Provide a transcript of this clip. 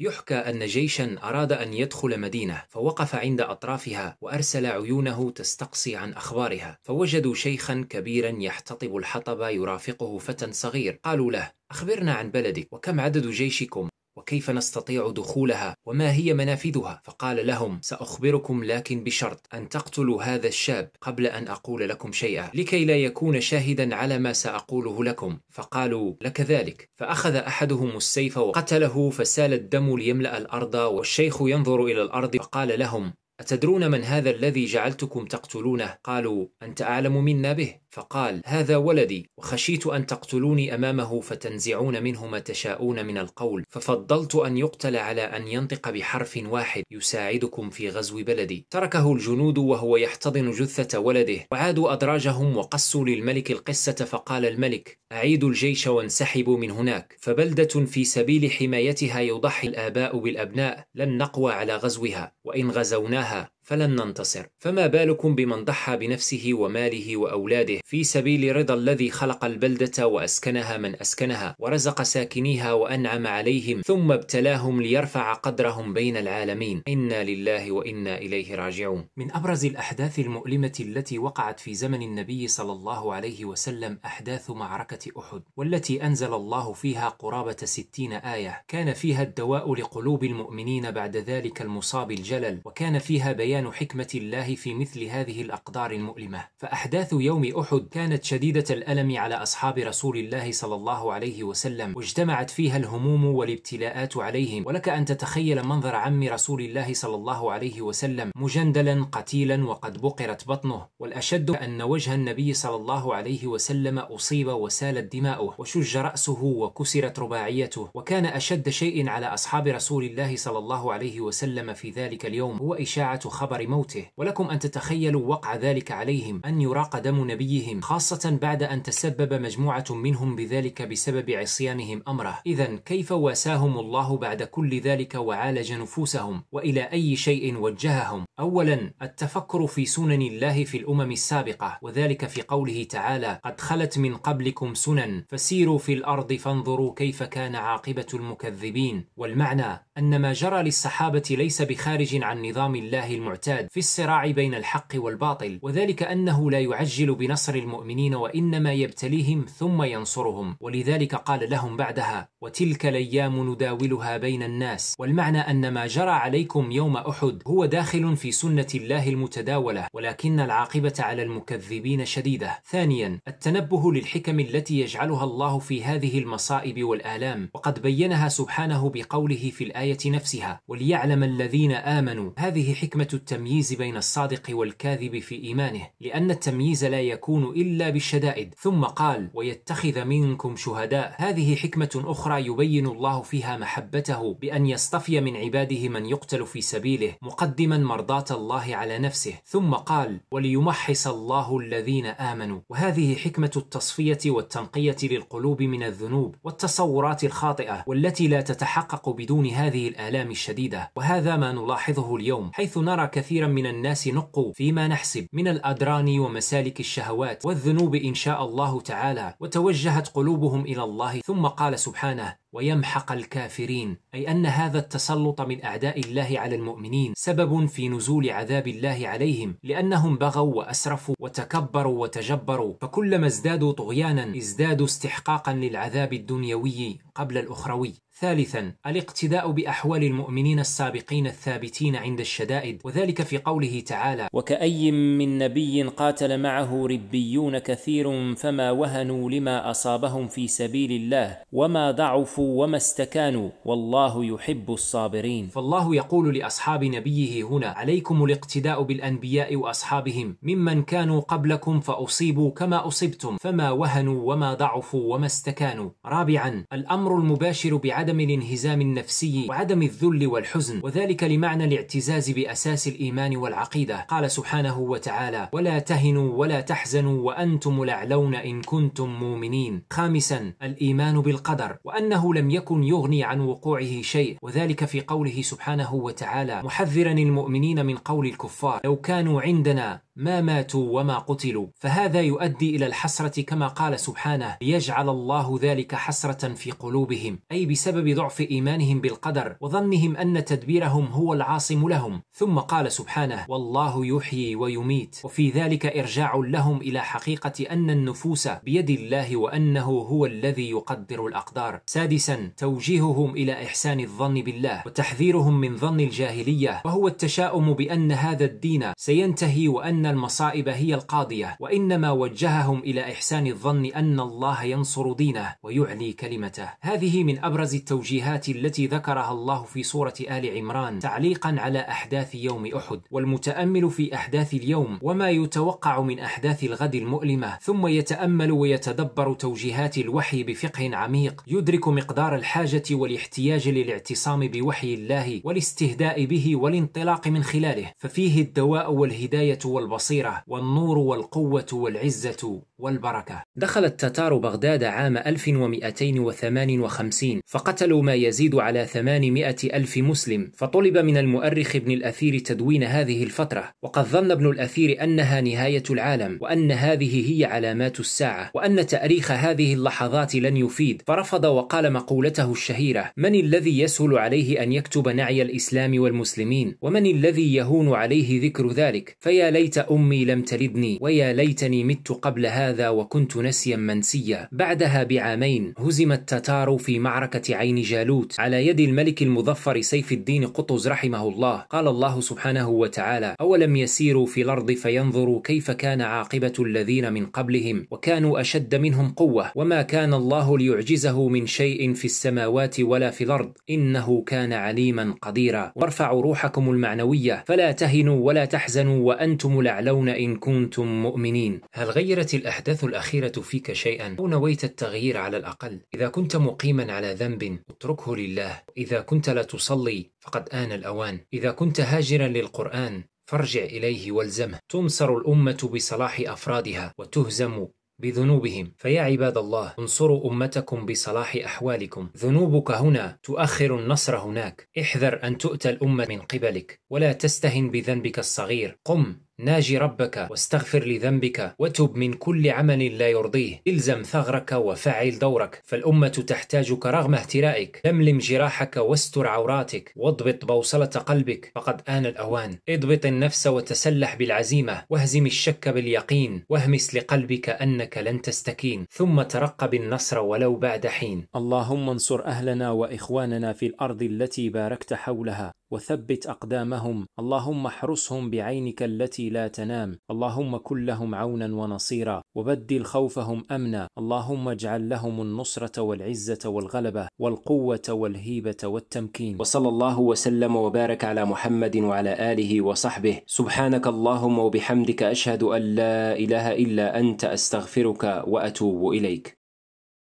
يحكى أن جيشا أراد أن يدخل مدينة فوقف عند أطرافها وأرسل عيونه تستقصي عن أخبارها فوجدوا شيخا كبيرا يحتطب الحطب يرافقه فتى صغير قالوا له أخبرنا عن بلدك وكم عدد جيشكم وكيف نستطيع دخولها وما هي منافذها فقال لهم ساخبركم لكن بشرط ان تقتلوا هذا الشاب قبل ان اقول لكم شيئا لكي لا يكون شاهدا على ما ساقوله لكم فقالوا لك ذلك فاخذ احدهم السيف وقتله فسال الدم ليملا الارض والشيخ ينظر الى الارض فقال لهم اتدرون من هذا الذي جعلتكم تقتلونه قالوا انت اعلم منا به فقال هذا ولدي وخشيت أن تقتلوني أمامه فتنزعون منه ما تشاءون من القول ففضلت أن يقتل على أن ينطق بحرف واحد يساعدكم في غزو بلدي تركه الجنود وهو يحتضن جثة ولده وعادوا أدراجهم وقصوا للملك القصة فقال الملك أعيدوا الجيش وانسحبوا من هناك فبلدة في سبيل حمايتها يضحي الآباء بالأبناء لن نقوى على غزوها وإن غزوناها فلن ننتصر فما بالكم بمن ضحى بنفسه وماله واولاده في سبيل رضا الذي خلق البلده واسكنها من اسكنها ورزق ساكنيها وانعم عليهم ثم ابتلاهم ليرفع قدرهم بين العالمين انا لله وانا اليه راجعون من ابرز الاحداث المؤلمه التي وقعت في زمن النبي صلى الله عليه وسلم احداث معركه احد والتي انزل الله فيها قرابه ستين ايه كان فيها الدواء لقلوب المؤمنين بعد ذلك المصاب الجلل وكان فيها بيان بيان حكمة الله في مثل هذه الأقدار المؤلمة فأحداث يوم أحد كانت شديدة الألم على أصحاب رسول الله صلى الله عليه وسلم واجتمعت فيها الهموم والابتلاءات عليهم ولك أن تتخيل منظر عم رسول الله صلى الله عليه وسلم مجندلا قتيلا وقد بقرت بطنه والأشد أن وجه النبي صلى الله عليه وسلم أصيب وسالت دماؤه وشج رأسه وكسرت رباعيته وكان أشد شيء على أصحاب رسول الله صلى الله عليه وسلم في ذلك اليوم هو إشاعة خبر خبر موته ولكم أن تتخيلوا وقع ذلك عليهم أن يراق دم نبيهم خاصة بعد أن تسبب مجموعة منهم بذلك بسبب عصيانهم أمره إذا كيف واساهم الله بعد كل ذلك وعالج نفوسهم وإلى أي شيء وجههم أولا التفكر في سنن الله في الأمم السابقة وذلك في قوله تعالى قد خلت من قبلكم سنن فسيروا في الأرض فانظروا كيف كان عاقبة المكذبين والمعنى أن ما جرى للصحابة ليس بخارج عن نظام الله المعتاد في الصراع بين الحق والباطل وذلك أنه لا يعجل بنصر المؤمنين وإنما يبتليهم ثم ينصرهم ولذلك قال لهم بعدها وتلك الأيام نداولها بين الناس والمعنى أن ما جرى عليكم يوم أحد هو داخل في سنة الله المتداولة ولكن العاقبة على المكذبين شديدة ثانيا التنبه للحكم التي يجعلها الله في هذه المصائب والآلام وقد بينها سبحانه بقوله في الآية الآية نفسها وليعلم الذين آمنوا هذه حكمة التمييز بين الصادق والكاذب في إيمانه لأن التمييز لا يكون إلا بالشدائد ثم قال ويتخذ منكم شهداء هذه حكمة أخرى يبين الله فيها محبته بأن يصطفي من عباده من يقتل في سبيله مقدما مرضاة الله على نفسه ثم قال وليمحص الله الذين آمنوا وهذه حكمة التصفية والتنقية للقلوب من الذنوب والتصورات الخاطئة والتي لا تتحقق بدون هذه هذه الآلام الشديدة وهذا ما نلاحظه اليوم حيث نرى كثيرا من الناس نقوا فيما نحسب من الأدران ومسالك الشهوات والذنوب إن شاء الله تعالى وتوجهت قلوبهم إلى الله ثم قال سبحانه ويمحق الكافرين اي ان هذا التسلط من اعداء الله على المؤمنين سبب في نزول عذاب الله عليهم لانهم بغوا واسرفوا وتكبروا وتجبروا فكلما ازدادوا طغيانا ازدادوا استحقاقا للعذاب الدنيوي قبل الاخروي ثالثا الاقتداء باحوال المؤمنين السابقين الثابتين عند الشدائد وذلك في قوله تعالى وكأي من نبي قاتل معه ربيون كثير فما وهنوا لما اصابهم في سبيل الله وما ضعفوا صبروا وما استكانوا والله يحب الصابرين فالله يقول لأصحاب نبيه هنا عليكم الاقتداء بالأنبياء وأصحابهم ممن كانوا قبلكم فأصيبوا كما أصبتم فما وهنوا وما ضعفوا وما استكانوا رابعا الأمر المباشر بعدم الانهزام النفسي وعدم الذل والحزن وذلك لمعنى الاعتزاز بأساس الإيمان والعقيدة قال سبحانه وتعالى ولا تهنوا ولا تحزنوا وأنتم الأعلون إن كنتم مؤمنين خامسا الإيمان بالقدر وأنه لم يكن يغني عن وقوعه شيء وذلك في قوله سبحانه وتعالى محذرا المؤمنين من قول الكفار لو كانوا عندنا ما ماتوا وما قتلوا فهذا يؤدي إلى الحسرة كما قال سبحانه ليجعل الله ذلك حسرة في قلوبهم أي بسبب ضعف إيمانهم بالقدر وظنهم أن تدبيرهم هو العاصم لهم ثم قال سبحانه والله يحيي ويميت وفي ذلك إرجاع لهم إلى حقيقة أن النفوس بيد الله وأنه هو الذي يقدر الأقدار سادسا توجيههم إلى إحسان الظن بالله وتحذيرهم من ظن الجاهلية وهو التشاؤم بأن هذا الدين سينتهي وأن أن المصائب هي القاضية وإنما وجههم إلى إحسان الظن أن الله ينصر دينه ويعلي كلمته هذه من أبرز التوجيهات التي ذكرها الله في سورة آل عمران تعليقا على أحداث يوم أحد والمتأمل في أحداث اليوم وما يتوقع من أحداث الغد المؤلمة ثم يتأمل ويتدبر توجيهات الوحي بفقه عميق يدرك مقدار الحاجة والاحتياج للاعتصام بوحي الله والاستهداء به والانطلاق من خلاله ففيه الدواء والهداية والبصير والبصيرة والنور والقوة والعزة والبركة دخل التتار بغداد عام 1258 فقتلوا ما يزيد على 800 ألف مسلم فطلب من المؤرخ ابن الأثير تدوين هذه الفترة وقد ظن ابن الأثير أنها نهاية العالم وأن هذه هي علامات الساعة وأن تأريخ هذه اللحظات لن يفيد فرفض وقال مقولته الشهيرة من الذي يسهل عليه أن يكتب نعي الإسلام والمسلمين ومن الذي يهون عليه ذكر ذلك فيا ليت أمي لم تلدني ويا ليتني مت قبل هذا وكنت نسيا منسيا بعدها بعامين هزم التتار في معركة عين جالوت على يد الملك المظفر سيف الدين قطز رحمه الله قال الله سبحانه وتعالى أولم يسيروا في الأرض فينظروا كيف كان عاقبة الذين من قبلهم وكانوا أشد منهم قوة وما كان الله ليعجزه من شيء في السماوات ولا في الأرض إنه كان عليما قديرا وارفعوا روحكم المعنوية فلا تهنوا ولا تحزنوا وأنتم تعلون إن كنتم مؤمنين هل غيرت الأحداث الأخيرة فيك شيئا أو نويت التغيير على الأقل إذا كنت مقيما على ذنب اتركه لله إذا كنت لا تصلي فقد آن الأوان إذا كنت هاجرا للقرآن فارجع إليه والزمه تنصر الأمة بصلاح أفرادها وتهزم بذنوبهم فيا عباد الله انصروا امتكم بصلاح احوالكم ذنوبك هنا تؤخر النصر هناك احذر ان تؤتى الامه من قبلك ولا تستهن بذنبك الصغير قم ناجي ربك واستغفر لذنبك وتب من كل عمل لا يرضيه الزم ثغرك وفعل دورك فالأمة تحتاجك رغم اهتلائك لملم جراحك واستر عوراتك واضبط بوصلة قلبك فقد آن الأوان اضبط النفس وتسلح بالعزيمة واهزم الشك باليقين واهمس لقلبك أنك لن تستكين ثم ترقب النصر ولو بعد حين اللهم انصر أهلنا وإخواننا في الأرض التي باركت حولها وثبت اقدامهم اللهم احرسهم بعينك التي لا تنام اللهم كن لهم عونا ونصيرا وبدل خوفهم امنا اللهم اجعل لهم النصره والعزه والغلبه والقوه والهيبه والتمكين وصلى الله وسلم وبارك على محمد وعلى اله وصحبه سبحانك اللهم وبحمدك اشهد ان لا اله الا انت استغفرك واتوب اليك